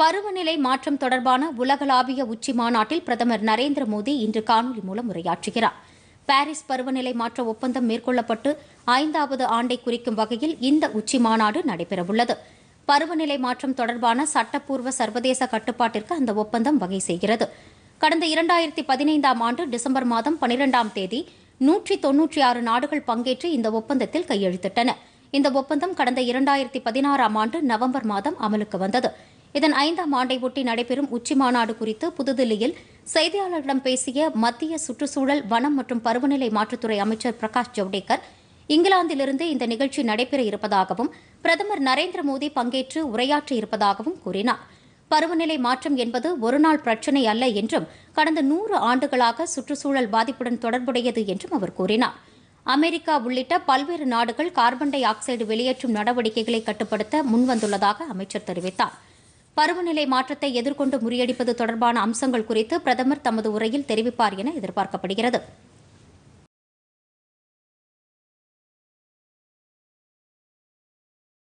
பருவநிலை மாற்றம் தொடர்பான உலகளாவிய உச்சி மாநாட்டில் பிரதமர் நரேந்திர மோடி இன்று காணொலி மூலம் உரையாற்றுகிறார் பாரிஸ் பருவநிலை மாற்ற ஒப்பந்தம் மேற்கொள்ளப்பட்டு ஐந்தாவது ஆண்டை குறிக்கும் வகையில் இந்த உச்சி மாநாடு நடைபெறவுள்ளது பருவநிலை மாற்றம் தொடர்பான சட்டப்பூர்வ சர்வதேச கட்டுப்பாட்டிற்கு அந்த ஒப்பந்தம் வகை செய்கிறது கடந்த இரண்டாயிரத்தி பதினைந்தாம் ஆண்டு டிசம்பர் மாதம் பனிரெண்டாம் தேதி நூற்றி தொன்னூற்றி ஆறு நாடுகள் பங்கேற்று இந்த ஒப்பந்தத்தில் கையெழுத்திட்டன இந்த ஒப்பந்தம் கடந்த இரண்டாயிரத்தி பதினாறாம் ஆண்டு நவம்பர் மாதம் அமலுக்கு வந்தது இதன் ஐந்தாம் ஆண்டை ஒட்டி நடைபெறும் உச்சிமாநாடு குறித்து புதுதில்லியில் செய்தியாளர்களிடம் பேசிய மத்திய சுற்றுச்சூழல் வனம் மற்றும் பருவநிலை மாற்றத்துறை அமைச்சர் பிரகாஷ் ஜவடேகர் இங்கிலாந்திலிருந்து இந்த நிகழ்ச்சி நடைபெற இருப்பதாகவும் பிரதமர் நரேந்திர மோடி பங்கேற்று உரையாற்ற இருப்பதாகவும் கூறினார் பருவநிலை மாற்றம் என்பது ஒருநாள் பிரச்சினை அல்ல என்றும் கடந்த நூறு ஆண்டுகளாக சுற்றுச்சூழல் பாதிப்புடன் தொடர்புடையது என்றும் அவர் கூறினார் அமெரிக்கா உள்ளிட்ட பல்வேறு நாடுகள் கார்பன் டை ஆக்சைடு வெளியேற்றும் நடவடிக்கைகளை கட்டுப்படுத்த முன்வந்துள்ளதாக அமைச்சர் தெரிவித்தாா் பருவநிலை மாற்றத்தை எதிர்கொண்டு முறியடிப்பது தொடர்பான அம்சங்கள் குறித்து பிரதமர் தமது உரையில் தெரிவிப்பார் என எதிர்பார்க்கப்படுகிறது